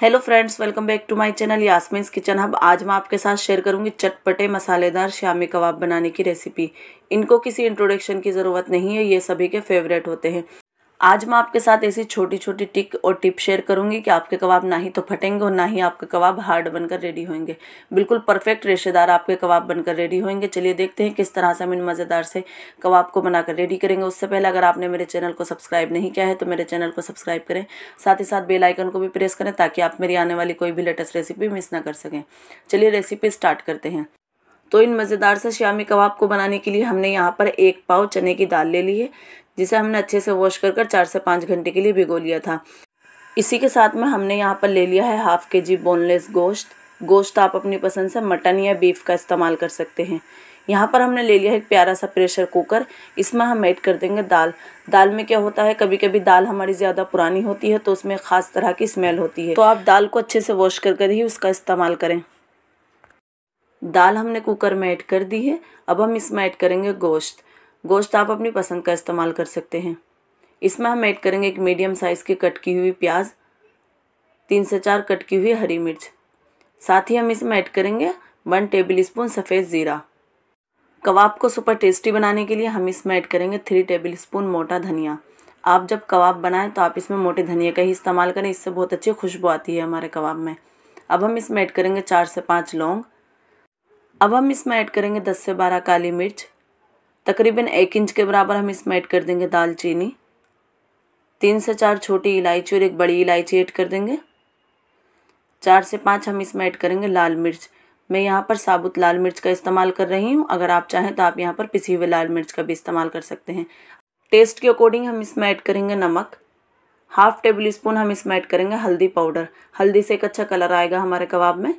hello friends welcome back to my channel Yasmin's kitchen hub आज मैं आपके साथ शेयर करूंगी चटपटे मसालेदार शामी कबाब बनाने की रेसिपी इनको किसी इंट्रोडक्शन की ज़रूरत नहीं है ये सभी के फेवरेट होते हैं आज मैं आपके साथ ऐसी छोटी छोटी टिक और टिप शेयर करूंगी कि आपके कबाब ना ही तो फटेंगे और ना ही आपके कबाब हार्ड बनकर रेडी होंगे बिल्कुल परफेक्ट रेशेदार आपके कबाब बनकर रेडी होंगे चलिए देखते हैं किस तरह से हम इन मज़ेदार से कबाब को बनाकर रेडी करेंगे उससे पहले अगर आपने मेरे चैनल को सब्सक्राइब नहीं किया है तो मेरे चैनल को सब्सक्राइब करें साथ ही साथ बेलाइकन को भी प्रेस करें ताकि आप मेरी आने वाली कोई भी लेटेस्ट रेसिपी मिस ना कर सकें चलिए रेसिपी स्टार्ट करते हैं तो इन मज़ेदार से श्यामी कबाब को बनाने के लिए हमने यहाँ पर एक पाव चने की दाल ले ली है जिसे हमने अच्छे से वॉश कर कर चार से पाँच घंटे के लिए भिगो लिया था इसी के साथ में हमने यहाँ पर ले लिया है हाफ़ के जी बोनलेस गोश्त गोश्त आप अपनी पसंद से मटन या बीफ का इस्तेमाल कर सकते हैं यहाँ पर हमने ले लिया है एक प्यारा सा प्रेशर कुकर इसमें हम ऐड कर देंगे दाल दाल में क्या होता है कभी कभी दाल हमारी ज़्यादा पुरानी होती है तो उसमें ख़ास तरह की स्मेल होती है तो आप दाल को अच्छे से वॉश कर कर ही उसका इस्तेमाल करें दाल हमने कुकर में ऐड कर दी है अब हम इसमें ऐड करेंगे गोश्त गोश्त आप अपनी पसंद का इस्तेमाल कर सकते हैं इसमें हम ऐड करेंगे एक मीडियम साइज़ की कट की हुई प्याज तीन से चार कट की हुई हरी मिर्च साथ ही हम इसमें ऐड करेंगे वन टेबल स्पून सफ़ेद ज़ीरा कबाब को सुपर टेस्टी बनाने के लिए हम इसमें ऐड करेंगे थ्री टेबल स्पून मोटा धनिया आप जब कबाब बनाएं तो आप इसमें मोटे धनिया का ही इस्तेमाल करें इससे बहुत अच्छी खुशबू आती है हमारे कबाब में अब हम इसमें ऐड करेंगे चार से पाँच लौंग अब हम इसमें ऐड करेंगे दस से बारह काली मिर्च तकरीबन एक इंच के बराबर हम इसमें ऐड कर देंगे दालचीनी तीन से चार छोटी इलायची और एक बड़ी इलायची ऐड कर देंगे चार से पाँच हम इसमें ऐड करेंगे लाल मिर्च मैं यहाँ पर साबुत लाल मिर्च का इस्तेमाल कर रही हूँ अगर आप चाहें तो आप यहाँ पर पिसी हुए लाल मिर्च का भी इस्तेमाल कर सकते हैं टेस्ट के अकॉर्डिंग हम इसमें ऐड करेंगे नमक हाफ टेबल स्पून हम इसमें ऐड करेंगे हल्दी पाउडर हल्दी से एक अच्छा कलर आएगा हमारे कबाब में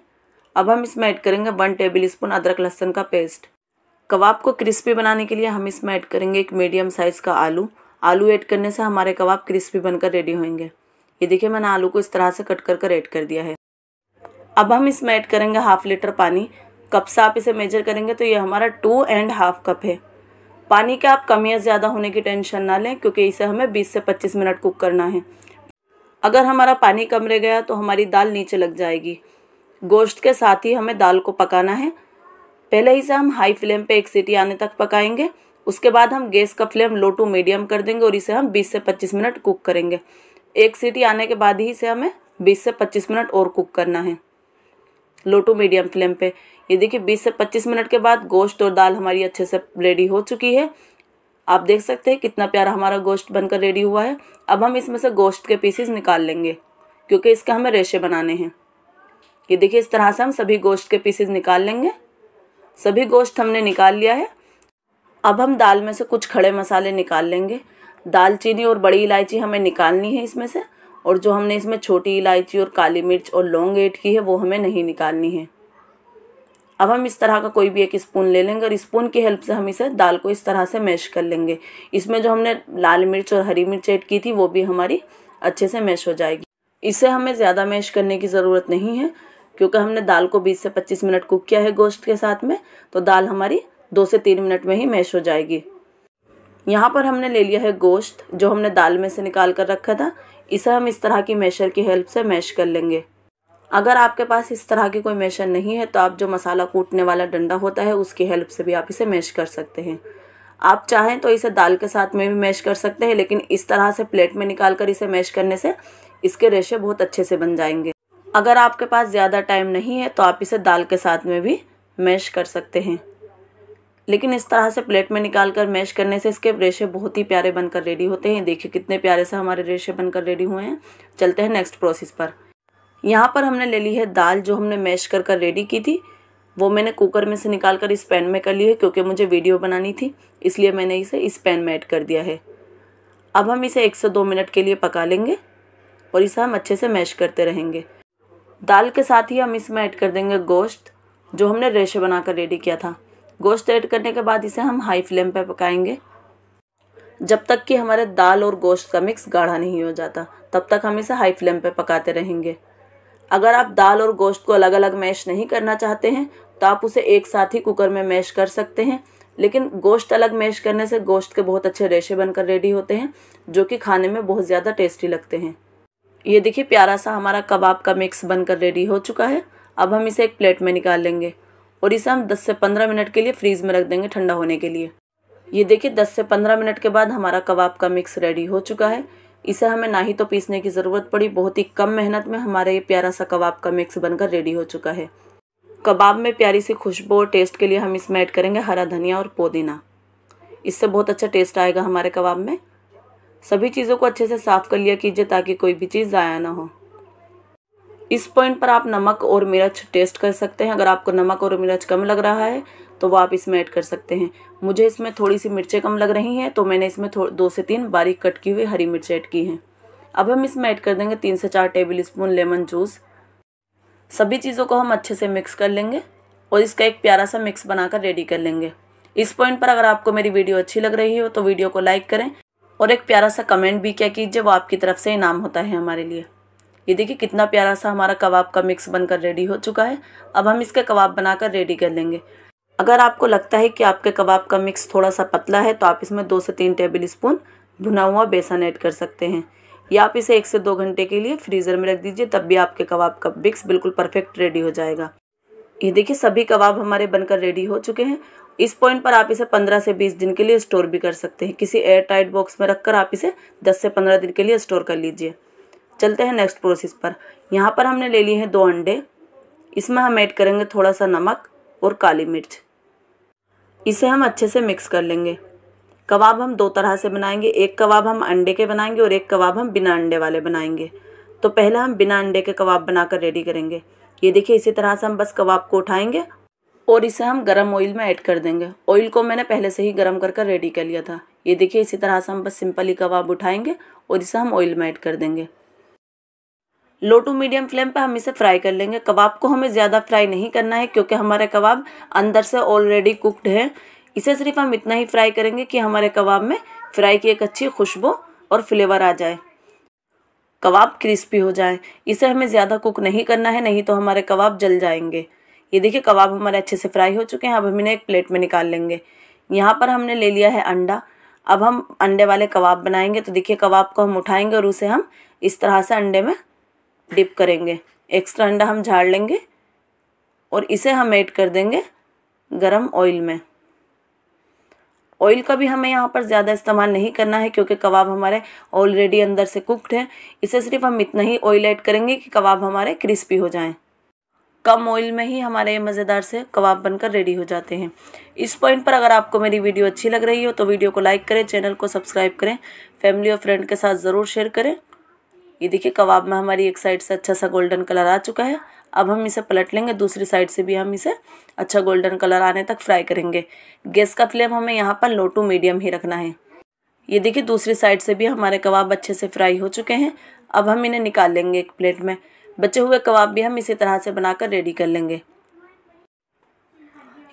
अब हम इसमें ऐड करेंगे वन टेबल स्पून अदरक लहसुन का पेस्ट कबाब को क्रिस्पी बनाने के लिए हम इसमें ऐड करेंगे एक मीडियम साइज़ का आलू आलू ऐड करने से हमारे कबाब क्रिस्पी बनकर रेडी होंगे ये देखिए मैंने आलू को इस तरह से कट कर कर ऐड कर दिया है अब हम इसमें ऐड करेंगे हाफ लीटर पानी कप से आप इसे मेजर करेंगे तो ये हमारा टू एंड हाफ कप है पानी का आप कम या ज़्यादा होने की टेंशन ना लें क्योंकि इसे हमें 20 से 25 मिनट कुक करना है अगर हमारा पानी कम रह गया तो हमारी दाल नीचे लग जाएगी गोश्त के साथ ही हमें दाल को पकाना है पहले ही से हम हाई फ्लेम पे एक सीटी आने तक पकाएंगे उसके बाद हम गैस का फ्लेम लो टू मीडियम कर देंगे और इसे हम 20 से 25 मिनट कुक करेंगे एक सीटी आने के बाद ही इसे हमें 20 से 25 मिनट और कुक करना है लो टू मीडियम फ्लेम पे ये देखिए 20 से 25 मिनट के बाद गोश्त और दाल हमारी अच्छे से रेडी हो चुकी है आप देख सकते हैं कितना प्यारा हमारा गोश्त बनकर रेडी हुआ है अब हम इसमें से गोश्त के पीसेस निकाल लेंगे क्योंकि इसके हमें रेशे बनाने हैं ये देखिए इस तरह से हम सभी गोश्त के पीसेस निकाल लेंगे सभी गोश्त हमने निकाल लिया है अब हम दाल में से कुछ खड़े मसाले निकाल लेंगे दालचीनी और बड़ी इलायची हमें निकालनी है इसमें से और जो हमने इसमें छोटी इलायची और काली मिर्च और लौंग ऐड की है वो हमें नहीं निकालनी है अब हम इस तरह का कोई भी एक स्पून ले लेंगे और स्पून की हेल्प से हम इसे दाल को इस तरह से मैश कर लेंगे इसमें जो हमने लाल मिर्च और हरी मिर्च ऐड की थी वो भी हमारी अच्छे से मैश हो जाएगी इसे हमें ज़्यादा मैश करने की ज़रूरत नहीं है क्योंकि हमने दाल को 20 से 25 मिनट कुक किया है गोश्त के साथ में तो दाल हमारी दो से तीन मिनट में ही मैश हो जाएगी यहाँ पर हमने ले लिया है गोश्त जो हमने दाल में से निकाल कर रखा था इसे हम इस तरह की मैशर की हेल्प से मैश कर लेंगे अगर आपके पास इस तरह की कोई मैशर नहीं है तो आप जो मसाला कूटने वाला डंडा होता है उसकी हेल्प से भी आप इसे मैश कर सकते हैं आप चाहें तो इसे दाल के साथ में भी मैश कर सकते हैं लेकिन इस तरह से प्लेट में निकाल कर इसे मैश करने से इसके रेशे बहुत अच्छे से बन जाएंगे अगर आपके पास ज़्यादा टाइम नहीं है तो आप इसे दाल के साथ में भी मैश कर सकते हैं लेकिन इस तरह से प्लेट में निकाल कर मैश करने से इसके रेशे बहुत ही प्यारे बनकर रेडी होते हैं देखिए कितने प्यारे से हमारे रेशे बनकर रेडी हुए हैं चलते हैं नेक्स्ट प्रोसेस पर यहाँ पर हमने ले ली है दाल जो हमने मैश कर कर रेडी की थी वो मैंने कुकर में से निकाल कर इस पैन में कर ली है क्योंकि मुझे वीडियो बनानी थी इसलिए मैंने इसे इस पैन में ऐड कर दिया है अब हम इसे एक से दो मिनट के लिए पका लेंगे और इसे हम अच्छे से मैश करते रहेंगे दाल के साथ ही हम इसमें ऐड कर देंगे गोश्त जो हमने रेशे बनाकर रेडी किया था गोश्त ऐड करने के बाद इसे हम हाई फ्लेम पर पकाएंगे जब तक कि हमारे दाल और गोश्त का मिक्स गाढ़ा नहीं हो जाता तब तक हम इसे हाई फ्लेम पर पकाते रहेंगे अगर आप दाल और गोश्त को अलग अलग मैश नहीं करना चाहते हैं तो आप उसे एक साथ ही कुकर में मैश कर सकते हैं लेकिन गोश्त अलग मैश करने से गोश्त के बहुत अच्छे रेशे बनकर रेडी होते हैं जो कि खाने में बहुत ज़्यादा टेस्टी लगते हैं ये देखिए प्यारा सा हमारा कबाब का मिक्स बनकर रेडी हो चुका है अब हम इसे एक प्लेट में निकाल लेंगे और इसे हम 10 से 15 मिनट के लिए फ्रीज़ में रख देंगे ठंडा होने के लिए ये देखिए 10 से 15 मिनट के बाद हमारा कबाब का मिक्स रेडी हो चुका है इसे हमें ना ही तो पीसने की ज़रूरत पड़ी बहुत ही कम मेहनत में हमारा ये प्यारा सा कबाब का मिक्स बनकर रेडी हो चुका है कबाब में प्यारी सी खुशबू और टेस्ट के लिए हम इसमें ऐड करेंगे हरा धनिया और पुदीना इससे बहुत अच्छा टेस्ट आएगा हमारे कबाब में सभी चीज़ों को अच्छे से साफ़ कर लिया कीजिए ताकि कोई भी चीज़ ज़ाया ना हो इस पॉइंट पर आप नमक और मिर्च टेस्ट कर सकते हैं अगर आपको नमक और मिर्च कम लग रहा है तो वो आप इसमें ऐड कर सकते हैं मुझे इसमें थोड़ी सी मिर्चें कम लग रही हैं तो मैंने इसमें दो से तीन बारीक कट की हुई हरी मिर्च ऐड की हैं अब हम इसमें ऐड कर देंगे तीन से चार टेबल स्पून लेमन जूस सभी चीज़ों को हम अच्छे से मिक्स कर लेंगे और इसका एक प्यारा सा मिक्स बनाकर रेडी कर लेंगे इस पॉइंट पर अगर आपको मेरी वीडियो अच्छी लग रही हो तो वीडियो को लाइक करें और एक प्यारा सा कमेंट भी क्या कीजिए वो आपकी तरफ से इनाम होता है हमारे लिए ये देखिए कितना प्यारा सा हमारा कबाब का मिक्स बनकर रेडी हो चुका है अब हम इसका कबाब बनाकर रेडी कर लेंगे अगर आपको लगता है कि आपके कबाब का मिक्स थोड़ा सा पतला है तो आप इसमें दो से तीन टेबल स्पून भुना हुआ बेसन ऐड कर सकते हैं या आप इसे एक से दो घंटे के लिए फ्रीज़र में रख दीजिए तब भी आपके कबाब का मिक्स बिल्कुल परफेक्ट रेडी हो जाएगा ये देखिए सभी कबाब हमारे बनकर रेडी हो चुके हैं इस पॉइंट पर आप इसे 15 से 20 दिन के लिए स्टोर भी कर सकते हैं किसी एयर टाइट बॉक्स में रखकर आप इसे 10 से 15 दिन के लिए स्टोर कर लीजिए चलते हैं नेक्स्ट प्रोसेस पर यहाँ पर हमने ले लिए हैं दो अंडे इसमें हम ऐड करेंगे थोड़ा सा नमक और काली मिर्च इसे हम अच्छे से मिक्स कर लेंगे कबाब हम दो तरह से बनाएंगे एक कबाब हम अंडे के बनाएंगे और एक कबाब हम बिना अंडे वाले बनाएंगे तो पहले हम बिना अंडे के कबाब बनाकर रेडी करेंगे ये देखिए इसी तरह से हम बस कबाब को उठाएंगे और इसे हम गरम ऑयल में ऐड कर देंगे ऑयल को मैंने पहले से ही गरम कर कर रेडी कर लिया था ये देखिए इसी तरह से हम बस सिंपल ही कबाब उठाएंगे और इसे हम ऑयल में ऐड कर देंगे लो टू मीडियम फ्लेम पे हम इसे फ्राई कर लेंगे कबाब को हमें ज़्यादा फ्राई नहीं करना है क्योंकि हमारे कबाब अंदर से ऑलरेडी कुकड है इसे सिर्फ हम इतना ही फ्राई करेंगे कि हमारे कबाब में फ्राई की एक अच्छी खुशबू और फ्लेवर आ जाए कबाब क्रिस्पी हो जाए इसे हमें ज़्यादा कुक नहीं करना है नहीं तो हमारे कबाब जल जाएंगे ये देखिए कबाब हमारे अच्छे से फ्राई हो चुके हैं अब हम इन्हें एक प्लेट में निकाल लेंगे यहाँ पर हमने ले लिया है अंडा अब हम अंडे वाले कबाब बनाएंगे तो देखिए कबाब को हम उठाएंगे और उसे हम इस तरह से अंडे में डिप करेंगे एक्स्ट्रा अंडा हम झाड़ लेंगे और इसे हम ऐड कर देंगे गरम ऑयल में ऑयल का भी हमें यहाँ पर ज़्यादा इस्तेमाल नहीं करना है क्योंकि कबाब हमारे ऑलरेडी अंदर से कुकड हैं इसे सिर्फ हम इतना ही ऑयल ऐड करेंगे कि कबाब हमारे क्रिस्पी हो जाएं कम ऑयल में ही हमारे ये मज़ेदार से कबाब बनकर रेडी हो जाते हैं इस पॉइंट पर अगर आपको मेरी वीडियो अच्छी लग रही हो तो वीडियो को लाइक करें चैनल को सब्सक्राइब करें फैमिली और फ्रेंड के साथ ज़रूर शेयर करें ये देखिए कबाब में हमारी एक साइड से अच्छा सा गोल्डन कलर आ चुका है अब हम इसे पलट लेंगे दूसरी साइड से भी हम इसे अच्छा गोल्डन कलर आने तक फ्राई करेंगे गैस का फ्लेम हमें यहाँ पर लो टू मीडियम ही रखना है ये देखिए दूसरी साइड से भी हमारे कबाब अच्छे से फ्राई हो चुके हैं अब हम इन्हें निकाल लेंगे एक प्लेट में बचे हुए कबाब भी हम इसी तरह से बनाकर रेडी कर लेंगे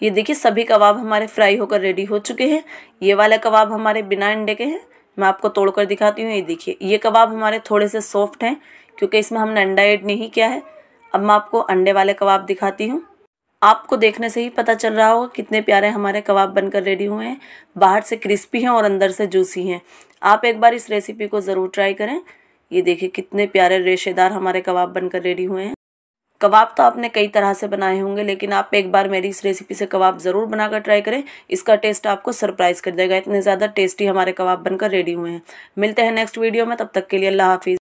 ये देखिए सभी कबाब हमारे फ्राई होकर रेडी हो चुके हैं ये वाले कबाब हमारे बिना अंडे के हैं मैं आपको तोड़कर दिखाती हूँ ये देखिए ये कबाब हमारे थोड़े से सॉफ्ट हैं क्योंकि इसमें हमने अंडा ऐड नहीं किया है अब मैं आपको अंडे वाले कबाब दिखाती हूँ आपको देखने से ही पता चल रहा होगा कितने प्यारे हमारे कबाब बनकर रेडी हुए हैं बाहर से क्रिस्पी हैं और अंदर से जूसी हैं आप एक बार इस रेसिपी को ज़रूर ट्राई करें ये देखिए कितने प्यारे रेशेदार हमारे कबाब बनकर रेडी हुए हैं कबाब तो आपने कई तरह से बनाए होंगे लेकिन आप एक बार मेरी इस रेसिपी से कबाब ज़रूर बनाकर ट्राई करें इसका टेस्ट आपको सरप्राइज़ कर देगा इतने ज़्यादा टेस्टी हमारे कबाब बनकर रेडी हुए हैं मिलते हैं नेक्स्ट वीडियो में तब तक के लिए अल्लाह हाफिज़